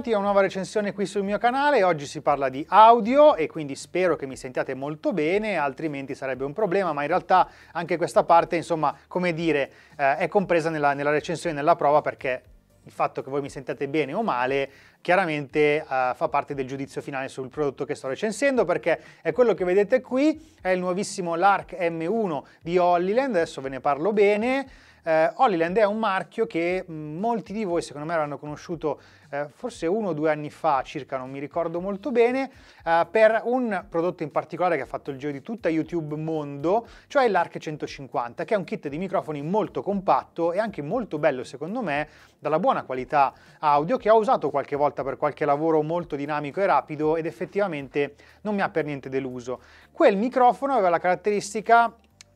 bentornati a una nuova recensione qui sul mio canale. Oggi si parla di audio e quindi spero che mi sentiate molto bene, altrimenti sarebbe un problema, ma in realtà anche questa parte, insomma, come dire, eh, è compresa nella, nella recensione, nella prova, perché il fatto che voi mi sentiate bene o male chiaramente uh, fa parte del giudizio finale sul prodotto che sto recensendo perché è quello che vedete qui, è il nuovissimo Lark M1 di Hollyland, adesso ve ne parlo bene. Eh, Hollyland è un marchio che mm, molti di voi secondo me l'hanno conosciuto eh, forse uno o due anni fa circa, non mi ricordo molto bene, eh, per un prodotto in particolare che ha fatto il giro di tutta YouTube mondo, cioè l'Arc 150, che è un kit di microfoni molto compatto e anche molto bello secondo me, dalla buona qualità audio che ho usato qualche volta per qualche lavoro molto dinamico e rapido ed effettivamente non mi ha per niente deluso. Quel microfono aveva la caratteristica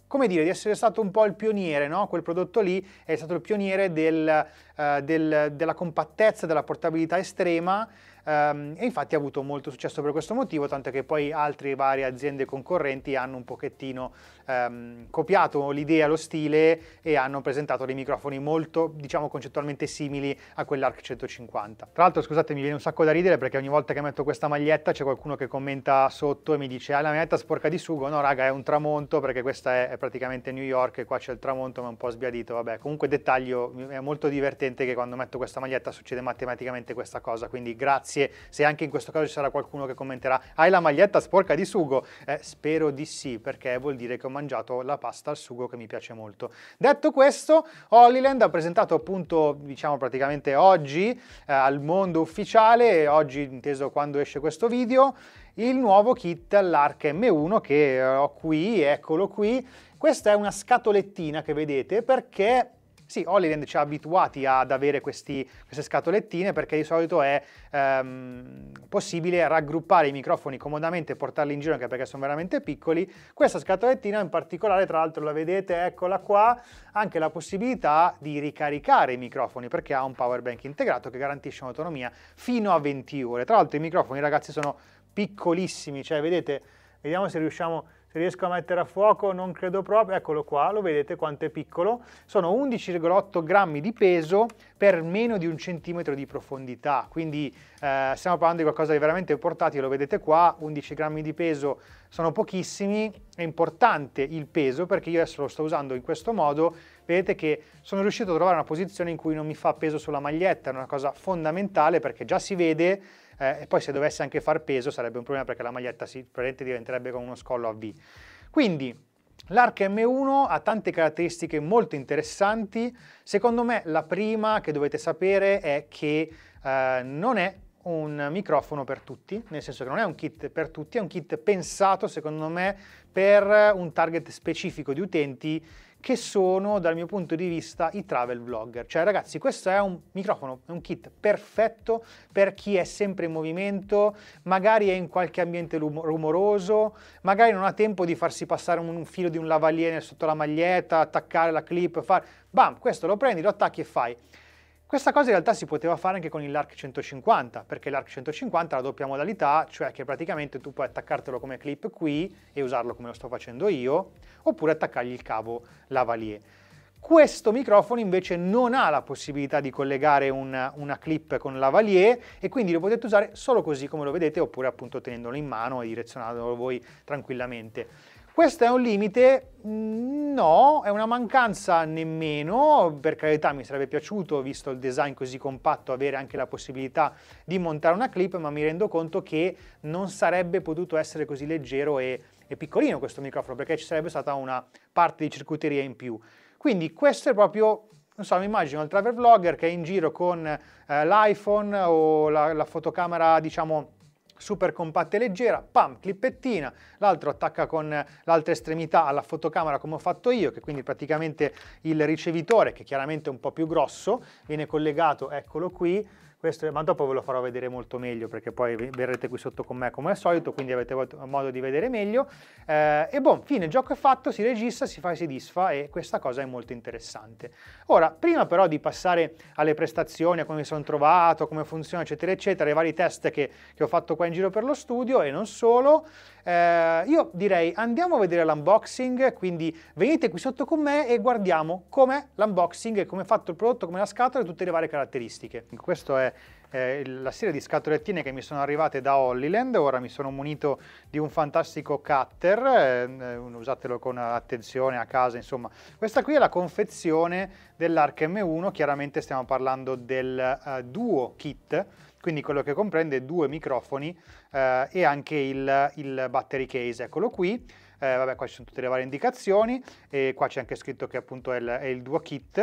come dire, di essere stato un po' il pioniere, no? quel prodotto lì è stato il pioniere del, eh, del, della compattezza, della portabilità estrema ehm, e infatti ha avuto molto successo per questo motivo, tanto che poi altre varie aziende concorrenti hanno un pochettino ehm, copiato l'idea, lo stile e hanno presentato dei microfoni molto, diciamo, concettualmente simili a quell'Arc 150. Tra l'altro, scusate, mi viene un sacco da ridere perché ogni volta che metto questa maglietta c'è qualcuno che commenta sotto e mi dice ah la maglietta sporca di sugo, no raga è un tramonto perché questa è, è praticamente New York e qua c'è il tramonto ma è un po' sbiadito, vabbè comunque dettaglio è molto divertente che quando metto questa maglietta succede matematicamente questa cosa, quindi grazie se, se, anche in questo caso ci sarà qualcuno che commenterà hai la maglietta sporca di sugo? Eh, spero di sì, perché vuol dire che ho mangiato la pasta al sugo che mi piace molto. Detto questo, Hollyland ha presentato appunto, diciamo praticamente oggi, eh, al mondo ufficiale, oggi inteso quando esce questo video, il nuovo kit l'Arc M1 che eh, ho qui, eccolo qui. Questa è una scatolettina che vedete perché sì, Holiland ci ha abituati ad avere questi, queste scatolettine perché di solito è ehm, possibile raggruppare i microfoni comodamente e portarli in giro anche perché sono veramente piccoli. Questa scatolettina in particolare, tra l'altro la vedete, eccola qua, anche la possibilità di ricaricare i microfoni perché ha un power bank integrato che garantisce un'autonomia fino a 20 ore. Tra l'altro i microfoni ragazzi sono piccolissimi, cioè vedete, vediamo se riusciamo se riesco a mettere a fuoco non credo proprio, eccolo qua, lo vedete quanto è piccolo, sono 11,8 grammi di peso per meno di un centimetro di profondità, quindi eh, stiamo parlando di qualcosa di veramente portatile, lo vedete qua, 11 grammi di peso sono pochissimi, è importante il peso perché io adesso lo sto usando in questo modo sapete che sono riuscito a trovare una posizione in cui non mi fa peso sulla maglietta, è una cosa fondamentale perché già si vede eh, e poi se dovesse anche far peso sarebbe un problema perché la maglietta si praticamente diventerebbe con uno scollo a V. Quindi L'arc M1 ha tante caratteristiche molto interessanti, secondo me la prima che dovete sapere è che eh, non è un microfono per tutti, nel senso che non è un kit per tutti, è un kit pensato secondo me per un target specifico di utenti che sono dal mio punto di vista i travel vlogger. Cioè ragazzi questo è un microfono, è un kit perfetto per chi è sempre in movimento, magari è in qualche ambiente rumoroso, magari non ha tempo di farsi passare un filo di un lavaliere sotto la maglietta, attaccare la clip, fare... Bam, questo lo prendi, lo attacchi e fai. Questa cosa in realtà si poteva fare anche con l'ARC 150, perché l'ARC 150 ha la doppia modalità, cioè che praticamente tu puoi attaccartelo come clip qui e usarlo come lo sto facendo io, oppure attaccargli il cavo lavalier. Questo microfono invece non ha la possibilità di collegare una, una, clip con lavalier e quindi lo potete usare solo così come lo vedete oppure appunto tenendolo in mano e direzionandolo voi tranquillamente. Questo è un limite? Mm, no, è una mancanza nemmeno, per carità mi sarebbe piaciuto, visto il design così compatto, avere anche la possibilità di montare una clip, ma mi rendo conto che non sarebbe potuto essere così leggero e, e piccolino questo microfono, perché ci sarebbe stata una parte di circuiteria in più. Quindi questo è proprio non so, mi immagino il travel vlogger che è in giro con eh, l'iPhone o la, la fotocamera, diciamo, super compatta e leggera, pam, clippettina, l'altro attacca con l'altra estremità alla fotocamera come ho fatto io, che quindi praticamente il ricevitore, che chiaramente è un po' più grosso, viene collegato, eccolo qui, questo, ma dopo ve lo farò vedere molto meglio perché poi verrete qui sotto con me come al solito, quindi avete modo di vedere meglio. Eh, e buon fine, il gioco è fatto, si registra, si fa e si disfa e questa cosa è molto interessante. Ora, prima però di passare alle prestazioni, a come mi sono trovato, come funziona, eccetera, eccetera, i vari test che, che ho fatto qua in giro per lo studio e non solo, eh, io direi andiamo a vedere l'unboxing, quindi venite qui sotto con me e guardiamo com'è l'unboxing, come è fatto il prodotto, come la scatola e tutte le varie caratteristiche. Questa è eh, la serie di scatolettine che mi sono arrivate da Hollyland, ora mi sono munito di un fantastico cutter, eh, usatelo con attenzione a casa, insomma. Questa qui è la confezione dell'Arc M1, chiaramente stiamo parlando del uh, Duo Kit, quindi quello che comprende due microfoni eh, e anche il, il battery case, eccolo qui eh, vabbè qua ci sono tutte le varie indicazioni e qua c'è anche scritto che appunto è il, è il Duo Kit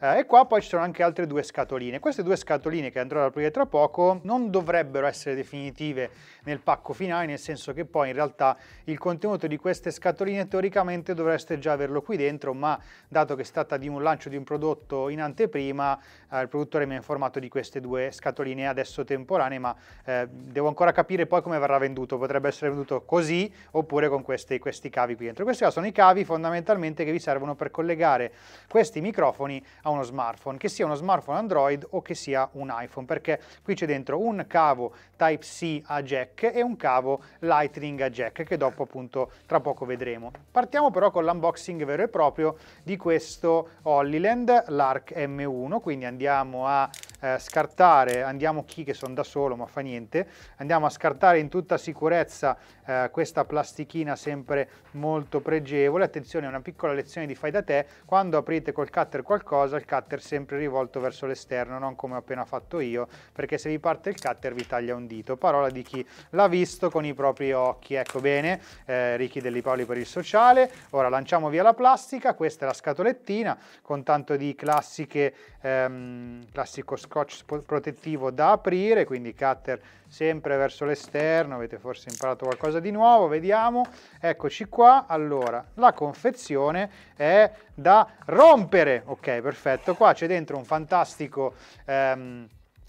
eh, e qua poi ci sono anche altre due scatoline. Queste due scatoline che andrò ad aprire tra poco non dovrebbero essere definitive nel pacco finale nel senso che poi in realtà il contenuto di queste scatoline teoricamente dovreste già averlo qui dentro ma dato che si tratta di un lancio di un prodotto in anteprima eh, il produttore mi ha informato di queste due scatoline adesso temporanee ma eh, devo ancora capire poi come verrà venduto potrebbe essere venduto così oppure con queste, queste questi cavi qui dentro. Questi sono i cavi fondamentalmente che vi servono per collegare questi microfoni a uno smartphone, che sia uno smartphone Android o che sia un iPhone, perché qui c'è dentro un cavo Type-C a jack e un cavo Lightning a jack, che dopo appunto tra poco vedremo. Partiamo però con l'unboxing vero e proprio di questo Hollyland, l'ARC M1, quindi andiamo a eh, scartare, andiamo chi che sono da solo ma fa niente, andiamo a scartare in tutta sicurezza eh, questa plastichina sempre molto pregevole, attenzione una piccola lezione di fai da te, quando aprite col cutter qualcosa il cutter sempre rivolto verso l'esterno, non come ho appena fatto io, perché se vi parte il cutter vi taglia un dito, parola di chi l'ha visto con i propri occhi, ecco bene, eh, Ricky Delli Paoli per il sociale, ora lanciamo via la plastica, questa è la scatolettina con tanto di classiche, ehm, classico scambio, scotch protettivo da aprire, quindi cutter sempre verso l'esterno, avete forse imparato qualcosa di nuovo, vediamo, eccoci qua, allora la confezione è da rompere, ok perfetto, qua c'è dentro un fantastico... Ehm,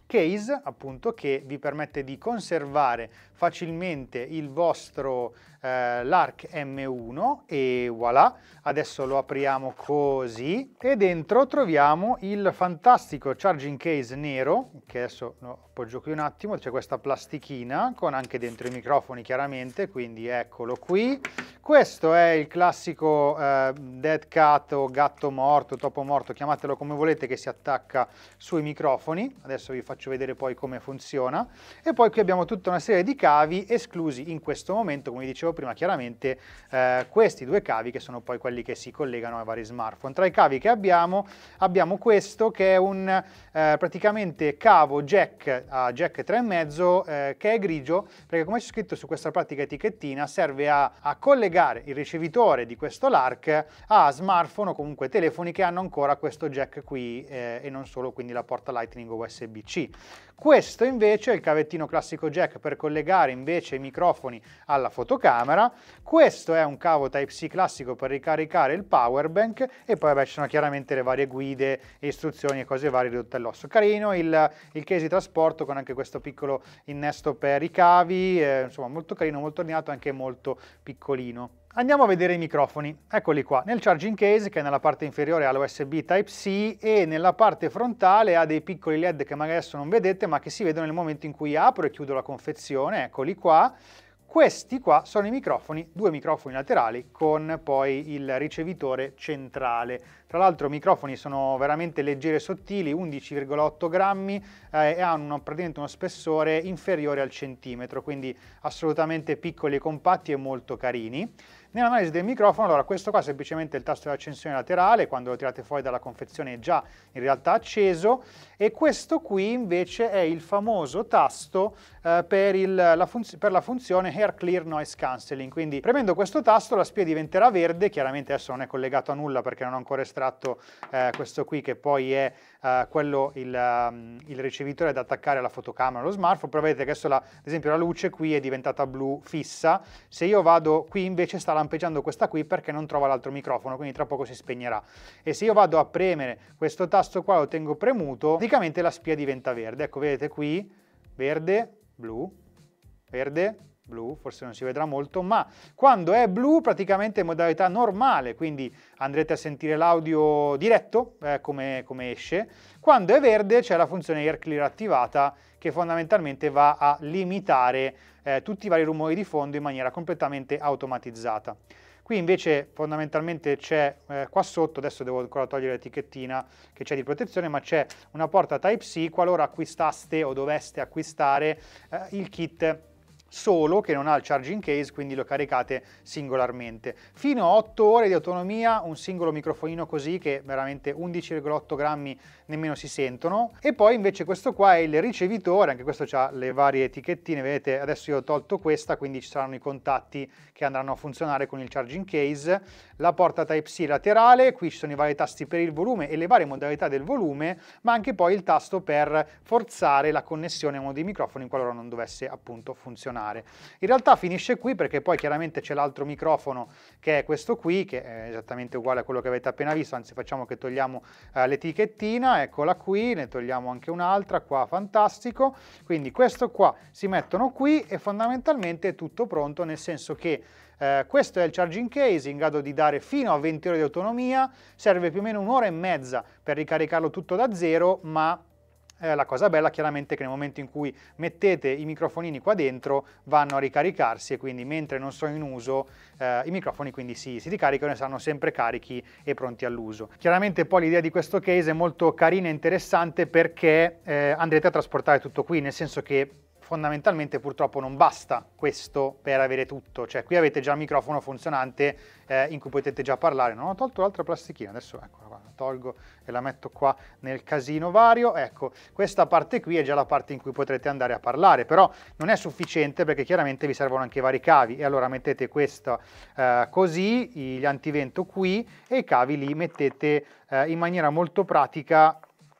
case appunto che vi permette di conservare facilmente il vostro eh, l'ARC M1 e voilà, adesso lo apriamo così e dentro troviamo il fantastico charging case nero che adesso lo appoggio qui un attimo, c'è questa plastichina con anche dentro i microfoni chiaramente, quindi eccolo qui. Questo è il classico eh, dead cat o gatto morto, topo morto, chiamatelo come volete, che si attacca sui microfoni. Adesso vi faccio vedere poi come funziona. E poi qui abbiamo tutta una serie di cavi esclusi in questo momento, come vi dicevo dicevo prima chiaramente eh, questi due cavi che sono poi quelli che si collegano ai vari smartphone. Tra i cavi che abbiamo abbiamo questo che è un eh, praticamente cavo jack a jack 3,5 eh, che è grigio perché come c'è scritto su questa pratica etichettina serve a, a collegare il ricevitore di questo LARC a smartphone o comunque telefoni che hanno ancora questo jack qui eh, e non solo quindi la porta Lightning USB-C. Questo invece è il cavettino classico jack per collegare invece i microfoni alla fotocamera camera. Questo è un cavo Type-C classico per ricaricare il power bank e poi vabbè, ci sono chiaramente le varie guide, istruzioni e cose varie ridotte all'osso. Carino il, il, case di trasporto con anche questo piccolo innesto per i cavi, eh, insomma molto carino, molto ordinato, e anche molto piccolino. Andiamo a vedere i microfoni, eccoli qua, nel charging case che è nella parte inferiore ha l'USB Type-C e nella parte frontale ha dei piccoli LED che magari adesso non vedete ma che si vedono nel momento in cui apro e chiudo la confezione, eccoli qua, questi qua sono i microfoni, due microfoni laterali con poi il ricevitore centrale. Tra l'altro i microfoni sono veramente leggeri e sottili, 11,8 grammi eh, e hanno praticamente uno spessore inferiore al centimetro, quindi assolutamente piccoli e compatti e molto carini. Nell'analisi del microfono, allora questo qua è semplicemente il tasto di accensione laterale, quando lo tirate fuori dalla confezione è già in realtà acceso, e questo qui invece è il famoso tasto eh, per, il, la per, la funzione Air Clear Noise Cancelling, quindi premendo questo tasto la spia diventerà verde, chiaramente adesso non è collegato a nulla perché non ho ancora estratto eh, questo qui che poi è eh, quello il, ehm, il, ricevitore da attaccare alla fotocamera, allo smartphone, però vedete che adesso la, ad esempio la luce qui è diventata blu fissa, se io vado qui invece sta lampeggiando questa qui perché non trova l'altro microfono, quindi tra poco si spegnerà. E se io vado a premere questo tasto qua, lo tengo premuto, praticamente la spia diventa verde, ecco vedete qui, verde, blu, verde, blu, forse non si vedrà molto, ma quando è blu praticamente in modalità normale, quindi andrete a sentire l'audio diretto eh, come, come esce, quando è verde c'è la funzione air clear attivata che fondamentalmente va a limitare eh, tutti i vari rumori di fondo in maniera completamente automatizzata. Qui invece fondamentalmente c'è eh, qua sotto, adesso devo ancora togliere l'etichettina che c'è di protezione, ma c'è una porta Type-C qualora acquistaste o doveste acquistare eh, il kit solo che non ha il charging case, quindi lo caricate singolarmente. Fino a 8 ore di autonomia, un singolo microfonino così che veramente 11,8 grammi nemmeno si sentono. E poi invece questo qua è il ricevitore, anche questo ha le varie etichettine, vedete adesso io ho tolto questa, quindi ci saranno i contatti che andranno a funzionare con il charging case, la porta Type-C laterale, qui ci sono i vari tasti per il volume e le varie modalità del volume, ma anche poi il tasto per forzare la connessione a uno dei microfoni qualora non dovesse appunto funzionare funzionare. In realtà finisce qui perché poi chiaramente c'è l'altro microfono che è questo qui, che è esattamente uguale a quello che avete appena visto, anzi facciamo che togliamo eh, l'etichettina, eccola qui, ne togliamo anche un'altra, qua fantastico, quindi questo qua si mettono qui e fondamentalmente è tutto pronto, nel senso che eh, questo è il charging case in grado di dare fino a 20 ore di autonomia, serve più o meno un'ora e mezza per ricaricarlo tutto da zero, ma eh, la cosa bella chiaramente è che nel momento in cui mettete i microfonini qua dentro vanno a ricaricarsi e quindi mentre non sono in uso eh, i microfoni quindi si, si ricaricano e saranno sempre carichi e pronti all'uso. Chiaramente poi l'idea di questo case è molto carina e interessante perché eh, andrete a trasportare tutto qui, nel senso che fondamentalmente purtroppo non basta questo per avere tutto, cioè qui avete già il microfono funzionante eh, in cui potete già parlare, non ho tolto l'altra plastichina, adesso eccola qua, la tolgo e la metto qua nel casino vario, ecco, questa parte qui è già la parte in cui potrete andare a parlare, però non è sufficiente perché chiaramente vi servono anche vari cavi e allora mettete questo eh, così, gli antivento qui e i cavi li mettete eh, in maniera molto pratica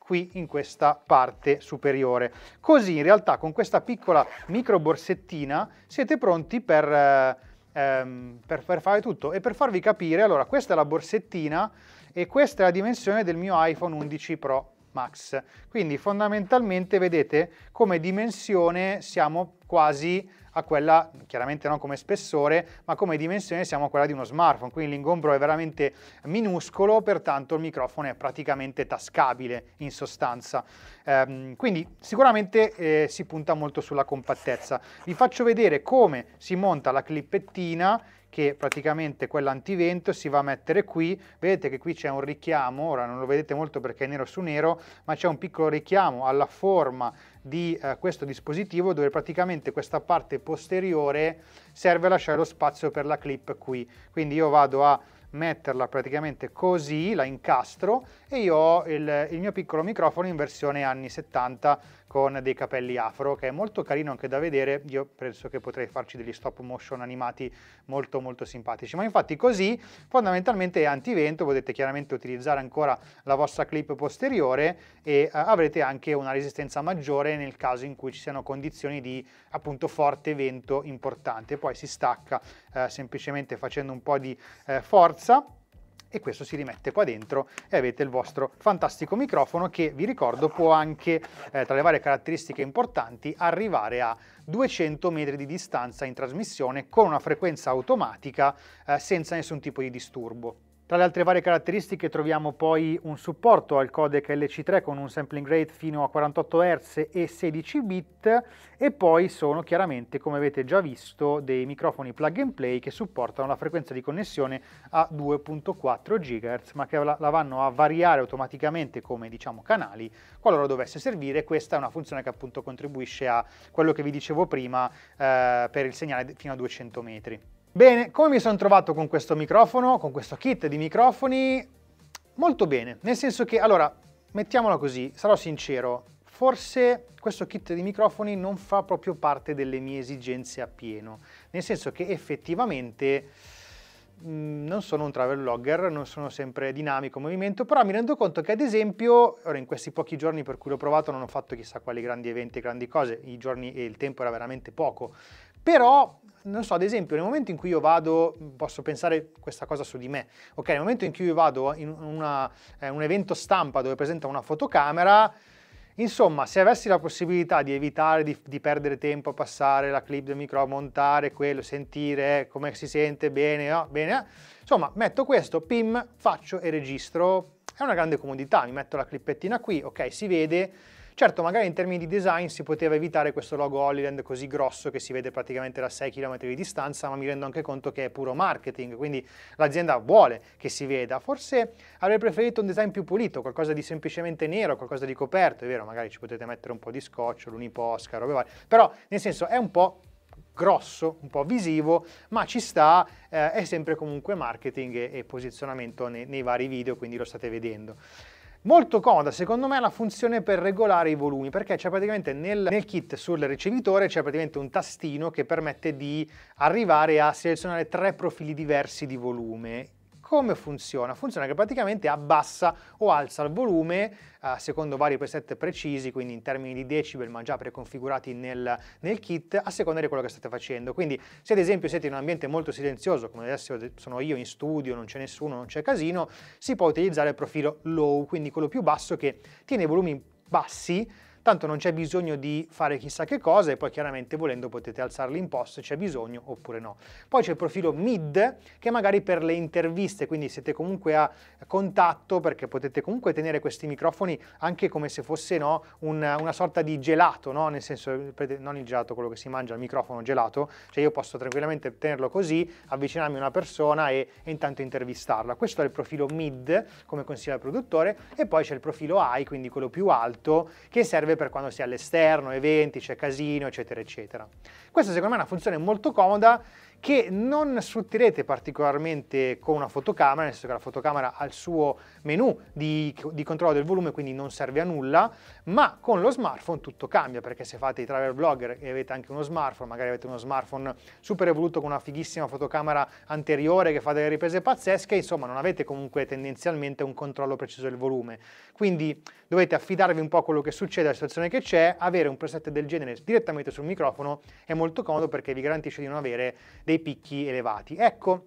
qui in questa parte superiore. Così in realtà con questa piccola micro borsettina siete pronti per, eh, ehm, per, per fare tutto e per farvi capire, allora questa è la borsettina e questa è la dimensione del mio iPhone 11 Pro Max. Quindi fondamentalmente vedete come dimensione siamo quasi a quella, chiaramente non come spessore, ma come dimensione siamo a quella di uno smartphone, quindi l'ingombro è veramente minuscolo, pertanto il microfono è praticamente tascabile in sostanza. Ehm, quindi sicuramente eh, si punta molto sulla compattezza. Vi faccio vedere come si monta la clippettina che praticamente quella antivento si va a mettere qui, vedete che qui c'è un richiamo, ora non lo vedete molto perché è nero su nero, ma c'è un piccolo richiamo alla forma di eh, questo dispositivo dove praticamente questa parte posteriore serve a lasciare lo spazio per la clip qui, quindi io vado a metterla praticamente così, la incastro e io ho il, il mio piccolo microfono in versione anni 70 con dei capelli afro che è molto carino anche da vedere io penso che potrei farci degli stop motion animati molto molto simpatici ma infatti così fondamentalmente è antivento potete chiaramente utilizzare ancora la vostra clip posteriore e eh, avrete anche una resistenza maggiore nel caso in cui ci siano condizioni di appunto forte vento importante poi si stacca eh, semplicemente facendo un po' di eh, forza e questo si rimette qua dentro e avete il vostro fantastico microfono che vi ricordo può anche eh, tra le varie caratteristiche importanti arrivare a 200 metri di distanza in trasmissione con una frequenza automatica eh, senza nessun tipo di disturbo. Tra le altre varie caratteristiche troviamo poi un supporto al codec LC3 con un sampling rate fino a 48 Hz e 16 bit e poi sono chiaramente, come avete già visto, dei microfoni plug and play che supportano la frequenza di connessione a 2.4 GHz ma che la, vanno a variare automaticamente come diciamo canali qualora dovesse servire. Questa è una funzione che appunto contribuisce a quello che vi dicevo prima eh, per il segnale fino a 200 metri. Bene, come mi sono trovato con questo microfono, con questo kit di microfoni? Molto bene, nel senso che, allora, mettiamola così, sarò sincero, forse questo kit di microfoni non fa proprio parte delle mie esigenze appieno, nel senso che effettivamente mm, non sono un travel logger, non sono sempre dinamico, movimento, però mi rendo conto che ad esempio, ora in questi pochi giorni per cui l'ho provato non ho fatto chissà quali grandi eventi, grandi cose, i giorni e il tempo era veramente poco, però non so, ad esempio, nel momento in cui io vado, posso pensare questa cosa su di me, ok? Nel momento in cui io vado in una, eh, un evento stampa dove presenta una fotocamera, insomma, se avessi la possibilità di evitare di, di perdere tempo a passare la clip del micro, montare quello, sentire eh, come si sente bene, no? Ah, bene, ah, insomma, metto questo, pim, faccio e registro. È una grande comodità, mi metto la clippettina qui, ok, si vede Certo, magari in termini di design si poteva evitare questo logo Holland così grosso che si vede praticamente da 6 km di distanza, ma mi rendo anche conto che è puro marketing, quindi l'azienda vuole che si veda. Forse avrei preferito un design più pulito, qualcosa di semplicemente nero, qualcosa di coperto, è vero, magari ci potete mettere un po' di scotch, l'uniposca, robe varie, però nel senso è un po' grosso, un po' visivo, ma ci sta, eh, è sempre comunque marketing e, e posizionamento nei, nei vari video, quindi lo state vedendo. Molto comoda secondo me la funzione per regolare i volumi perché c'è praticamente nel, nel, kit sul ricevitore c'è praticamente un tastino che permette di arrivare a selezionare tre profili diversi di volume come funziona? Funziona che praticamente abbassa o alza il volume eh, secondo vari preset precisi, quindi in termini di decibel, ma già preconfigurati nel, nel, kit, a seconda di quello che state facendo. Quindi se ad esempio siete in un ambiente molto silenzioso, come adesso sono io in studio, non c'è nessuno, non c'è casino, si può utilizzare il profilo low, quindi quello più basso che tiene i volumi bassi tanto non c'è bisogno di fare chissà che cosa e poi chiaramente volendo potete alzarli in post se c'è bisogno oppure no. Poi c'è il profilo mid che magari per le interviste, quindi siete comunque a contatto perché potete comunque tenere questi microfoni anche come se fosse no, una, una, sorta di gelato, no? nel senso non il gelato, quello che si mangia, il microfono gelato, cioè io posso tranquillamente tenerlo così, avvicinarmi a una persona e, e intanto intervistarla. Questo è il profilo mid come consiglio al produttore e poi c'è il profilo high, quindi quello più alto, che serve per quando si è all'esterno, eventi, c'è casino, eccetera, eccetera. Questa secondo me è una funzione molto comoda che non sfruttirete particolarmente con una fotocamera, nel senso che la fotocamera ha il suo menu di, di controllo del volume, quindi non serve a nulla, ma con lo smartphone tutto cambia, perché se fate i travel blogger e avete anche uno smartphone, magari avete uno smartphone super evoluto con una fighissima fotocamera anteriore che fa delle riprese pazzesche, insomma non avete comunque tendenzialmente un controllo preciso del volume. Quindi dovete affidarvi un po' a quello che succede, alla situazione che c'è, avere un preset del genere direttamente sul microfono è molto comodo perché vi garantisce di non avere dei picchi elevati. Ecco,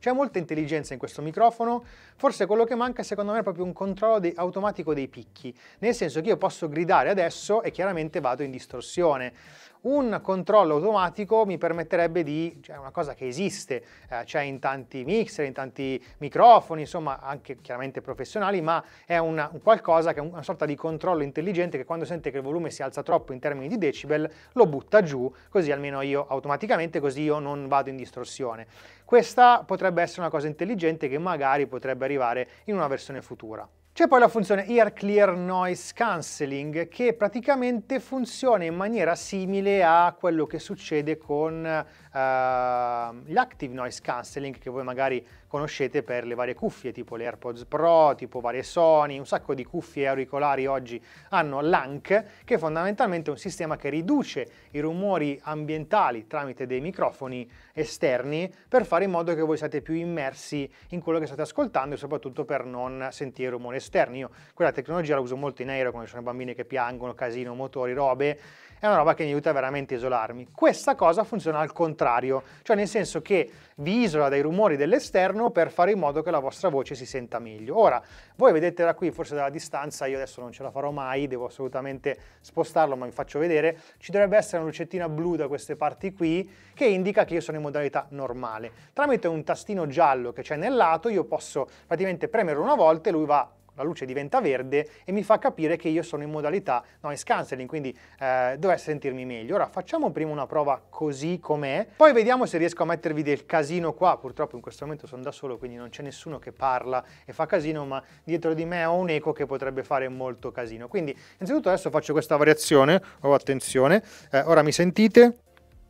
c'è molta intelligenza in questo microfono, forse quello che manca secondo me è proprio un controllo de automatico dei picchi, nel senso che io posso gridare adesso e chiaramente vado in distorsione, un controllo automatico mi permetterebbe di, cioè una cosa che esiste, eh, c'è in tanti mixer, in tanti microfoni, insomma anche chiaramente professionali, ma è una, un qualcosa che è una sorta di controllo intelligente che quando sente che il volume si alza troppo in termini di decibel lo butta giù, così almeno io automaticamente, così io non vado in distorsione. Questa potrebbe essere una cosa intelligente che magari potrebbe arrivare in una versione futura. C'è poi la funzione Ear Clear Noise Cancelling che praticamente funziona in maniera simile a quello che succede con eh, Ehm, l'active noise cancelling che voi magari conoscete per le varie cuffie tipo le AirPods Pro, tipo varie Sony, un sacco di cuffie auricolari oggi hanno l'ANC che fondamentalmente è un sistema che riduce i rumori ambientali tramite dei microfoni esterni per fare in modo che voi siate più immersi in quello che state ascoltando e soprattutto per non sentire rumori esterni. Io quella tecnologia la uso molto in aereo quando ci sono bambini che piangono, casino, motori, robe è una roba che mi aiuta veramente a isolarmi. Questa cosa funziona al contrario, cioè nel senso che vi isola dai rumori dell'esterno per fare in modo che la vostra voce si senta meglio. Ora, voi vedete da qui, forse dalla distanza, io adesso non ce la farò mai, devo assolutamente spostarlo, ma vi faccio vedere, ci dovrebbe essere una lucettina blu da queste parti qui che indica che io sono in modalità normale. Tramite un tastino giallo che c'è nel lato io posso praticamente premere una volta e lui va la luce diventa verde e mi fa capire che io sono in modalità noise cancelling, quindi eh, dovrei sentirmi meglio. Ora facciamo prima una prova così com'è, poi vediamo se riesco a mettervi del casino qua, purtroppo in questo momento sono da solo quindi non c'è nessuno che parla e fa casino, ma dietro di me ho un eco che potrebbe fare molto casino. Quindi innanzitutto adesso faccio questa variazione, oh attenzione, eh, ora mi sentite?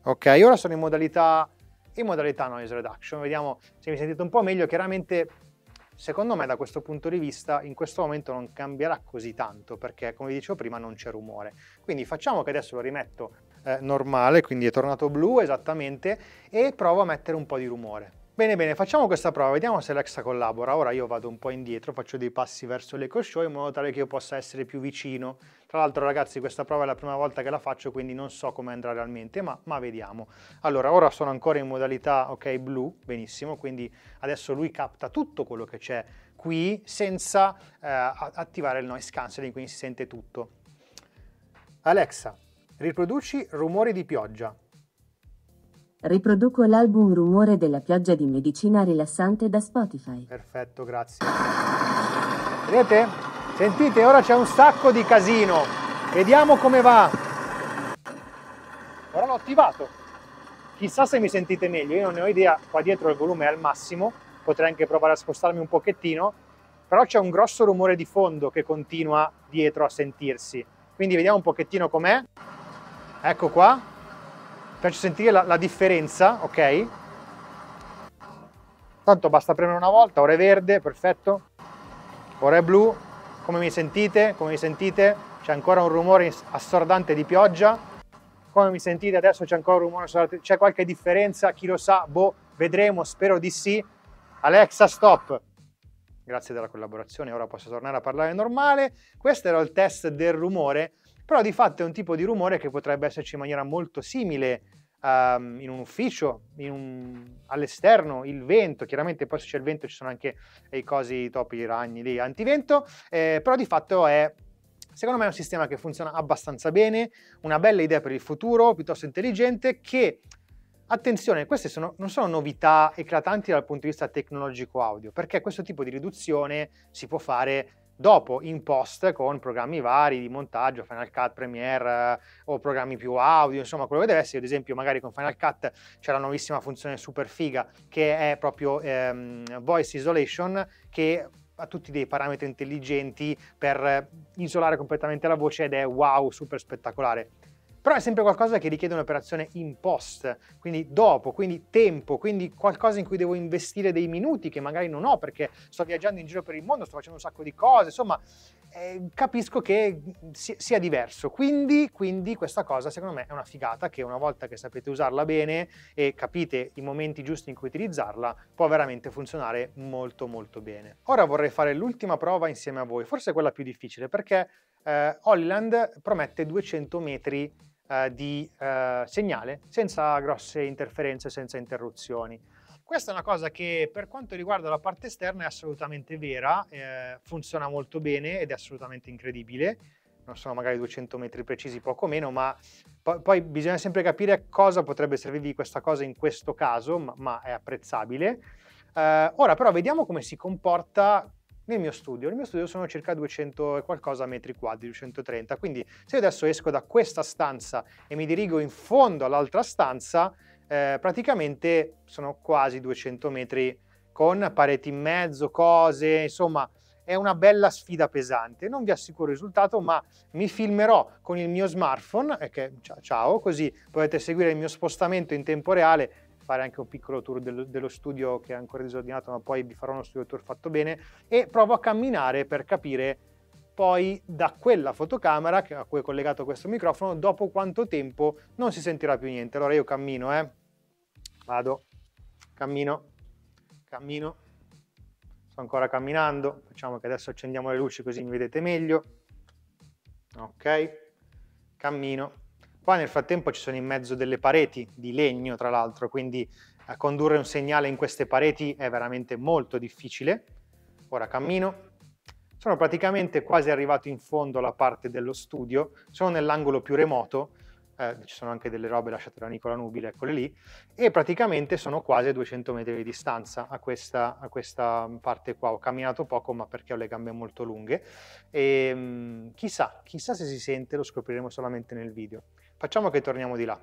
Ok, ora sono in modalità, in modalità noise reduction, vediamo se mi sentite un po' meglio, chiaramente Secondo me da questo punto di vista in questo momento non cambierà così tanto perché come dicevo prima non c'è rumore. Quindi facciamo che adesso lo rimetto eh, normale, quindi è tornato blu esattamente e provo a mettere un po' di rumore. Bene, bene, facciamo questa prova, vediamo se Alexa collabora. Ora io vado un po' indietro, faccio dei passi verso l'Eco Show in modo tale che io possa essere più vicino. Tra l'altro ragazzi questa prova è la prima volta che la faccio, quindi non so come andrà realmente, ma, ma vediamo. Allora, ora sono ancora in modalità ok blu, benissimo, quindi adesso lui capta tutto quello che c'è qui senza eh, attivare il noise cancelling, quindi si sente tutto. Alexa, riproduci rumori di pioggia. Riproduco l'album Rumore della pioggia di medicina rilassante da Spotify. Perfetto, grazie. Vedete? Sentite, ora c'è un sacco di casino. Vediamo come va. Ora l'ho attivato. Chissà se mi sentite meglio, io non ne ho idea. Qua dietro il volume è al massimo, potrei anche provare a spostarmi un pochettino, però c'è un grosso rumore di fondo che continua dietro a sentirsi. Quindi vediamo un pochettino com'è. Ecco qua, piace sentire la, la differenza, ok? Tanto basta premere una volta, ora è verde, perfetto. Ora è blu. Come mi sentite? Come mi sentite? C'è ancora un rumore assordante di pioggia. Come mi sentite adesso c'è ancora un rumore assordante? C'è qualche differenza? Chi lo sa? Boh, vedremo, spero di sì. Alexa, stop! Grazie della collaborazione, ora posso tornare a parlare normale. Questo era il test del rumore però di fatto è un tipo di rumore che potrebbe esserci in maniera molto simile um, in un ufficio, in un... all'esterno, il vento, chiaramente poi se c'è il vento ci sono anche eh, i cosi, i topi, i ragni lì, antivento, eh, però di fatto è Secondo me è un sistema che funziona abbastanza bene, una bella idea per il futuro, piuttosto intelligente, che Attenzione, queste sono, non sono novità eclatanti dal punto di vista tecnologico audio, perché questo tipo di riduzione si può fare dopo in post con programmi vari di montaggio, Final Cut, Premiere eh, o programmi più audio, insomma quello che deve essere, ad esempio magari con Final Cut c'è la nuovissima funzione super figa che è proprio ehm, Voice Isolation che ha tutti dei parametri intelligenti per eh, isolare completamente la voce ed è wow, super spettacolare però è sempre qualcosa che richiede un'operazione in post, quindi dopo, quindi tempo, quindi qualcosa in cui devo investire dei minuti che magari non ho perché sto viaggiando in giro per il mondo, sto facendo un sacco di cose, insomma eh, capisco che mm, sia diverso, quindi, quindi questa cosa secondo me è una figata che una volta che sapete usarla bene e capite i momenti giusti in cui utilizzarla può veramente funzionare molto molto bene. Ora vorrei fare l'ultima prova insieme a voi, forse quella più difficile perché eh, Holland promette 200 metri eh, di eh, segnale senza grosse interferenze, senza interruzioni. Questa è una cosa che per quanto riguarda la parte esterna è assolutamente vera, eh, funziona molto bene ed è assolutamente incredibile. Non sono magari 200 metri precisi, poco meno, ma po poi bisogna sempre capire cosa potrebbe servirvi questa cosa in questo caso, ma, ma è apprezzabile. Eh, ora però vediamo come si comporta nel mio studio. Nel mio studio sono circa 200 e qualcosa metri quadri, 230. Quindi se io adesso esco da questa stanza e mi dirigo in fondo all'altra stanza, eh, praticamente sono quasi 200 metri con pareti in mezzo, cose, insomma è una bella sfida pesante. Non vi assicuro il risultato, ma mi filmerò con il mio smartphone, eh, che, ciao, così potete seguire il mio spostamento in tempo reale fare anche un piccolo tour dello, dello studio che è ancora disordinato, ma poi vi farò uno studio tour fatto bene e provo a camminare per capire poi da quella fotocamera a cui è collegato questo microfono, dopo quanto tempo non si sentirà più niente. Allora io cammino, eh. Vado, cammino, cammino, sto ancora camminando, facciamo che adesso accendiamo le luci così mi vedete meglio. Ok, cammino, Qua nel frattempo ci sono in mezzo delle pareti di legno, tra l'altro, quindi eh, condurre un segnale in queste pareti è veramente molto difficile. Ora cammino. Sono praticamente quasi arrivato in fondo alla parte dello studio, sono nell'angolo più remoto, eh, ci sono anche delle robe lasciate da Nicola Nubile, eccole lì, e praticamente sono quasi a 200 metri di distanza a questa, a questa parte qua. Ho camminato poco, ma perché ho le gambe molto lunghe. E, ehm, chissà, chissà se si sente, lo scopriremo solamente nel video. Facciamo che torniamo di là.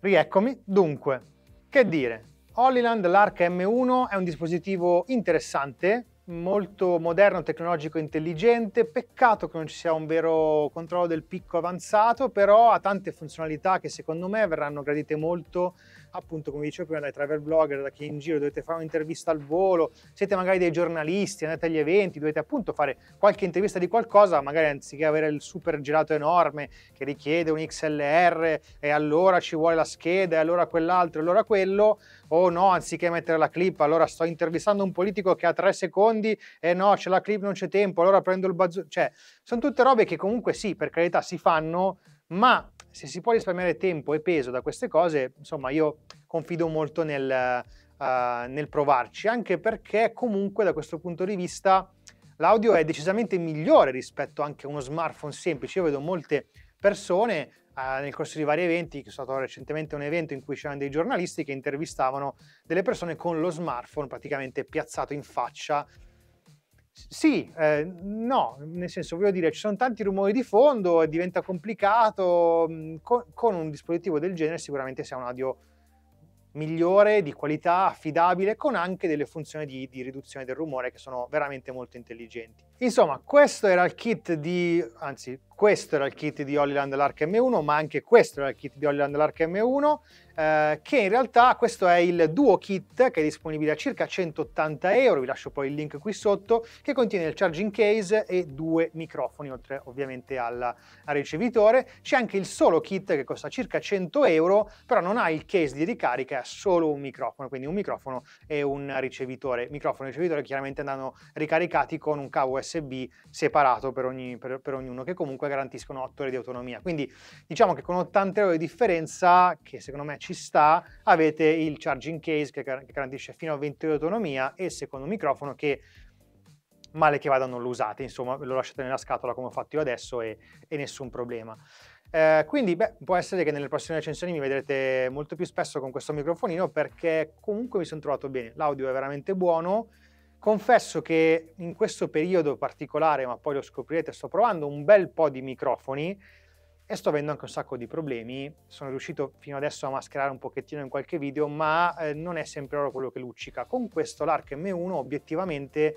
Rieccomi. Dunque, che dire? Holiland l'ARC M1 è un dispositivo interessante, molto moderno, tecnologico e intelligente. Peccato che non ci sia un vero controllo del picco avanzato, però ha tante funzionalità che secondo me verranno gradite molto appunto come dicevo prima dai travel blogger, da chi è in giro, dovete fare un'intervista al volo, siete magari dei giornalisti, andate agli eventi, dovete appunto fare qualche intervista di qualcosa, magari anziché avere il super gelato enorme che richiede un XLR e allora ci vuole la scheda e allora quell'altro e allora quello, o no, anziché mettere la clip, allora sto intervistando un politico che ha tre secondi e no, c'è la clip, non c'è tempo, allora prendo il bazooka, cioè sono tutte robe che comunque sì, per carità si fanno, ma se si può risparmiare tempo e peso da queste cose, insomma, io confido molto nel, uh, nel provarci, anche perché comunque da questo punto di vista l'audio è decisamente migliore rispetto anche a uno smartphone semplice. Io vedo molte persone uh, nel corso di vari eventi, che sono stato recentemente un evento in cui c'erano dei giornalisti che intervistavano delle persone con lo smartphone praticamente piazzato in faccia sì, eh, no, nel senso voglio dire, ci sono tanti rumori di fondo e diventa complicato. Mm, con, con, un dispositivo del genere sicuramente si ha un audio migliore, di qualità, affidabile, con anche delle funzioni di, di riduzione del rumore che sono veramente molto intelligenti. Insomma, questo era il kit di, anzi, questo era il kit di Hollyland Lark M1, ma anche questo era il kit di Hollyland Lark M1, eh, che in realtà questo è il duo kit che è disponibile a circa 180 euro, vi lascio poi il link qui sotto, che contiene il charging case e due microfoni, oltre ovviamente alla, al ricevitore. C'è anche il solo kit che costa circa 100 euro, però non ha il case di ricarica, ha solo un microfono, quindi un microfono e un ricevitore. Microfono e ricevitore chiaramente andranno ricaricati con un cavo USB separato per, ogni, per, per ognuno, che comunque garantiscono 8 ore di autonomia. Quindi diciamo che con 80 euro di differenza, che secondo me ci sta, avete il charging case che, che garantisce fino a 20 ore di autonomia e il secondo microfono che male che vada non lo usate, insomma lo lasciate nella scatola come ho fatto io adesso e, e nessun problema. Eh, quindi beh, può essere che nelle prossime recensioni mi vedrete molto più spesso con questo microfonino perché comunque mi sono trovato bene, l'audio è veramente buono, Confesso che in questo periodo particolare, ma poi lo scoprirete, sto provando un bel po' di microfoni e sto avendo anche un sacco di problemi. Sono riuscito fino adesso a mascherare un pochettino in qualche video, ma eh, non è sempre oro quello che luccica. Con questo l'Arc M1 obiettivamente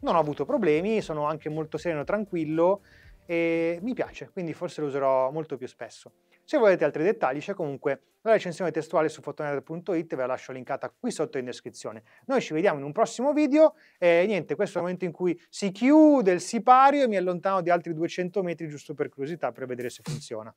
non ho avuto problemi, sono anche molto sereno, e tranquillo e mi piace, quindi forse lo userò molto più spesso. Se volete altri dettagli c'è comunque la recensione testuale su fotoner.it, ve la lascio linkata qui sotto in descrizione. Noi ci vediamo in un prossimo video e niente, questo è il momento in cui si chiude il sipario e mi allontano di altri 200 metri giusto per curiosità per vedere se funziona.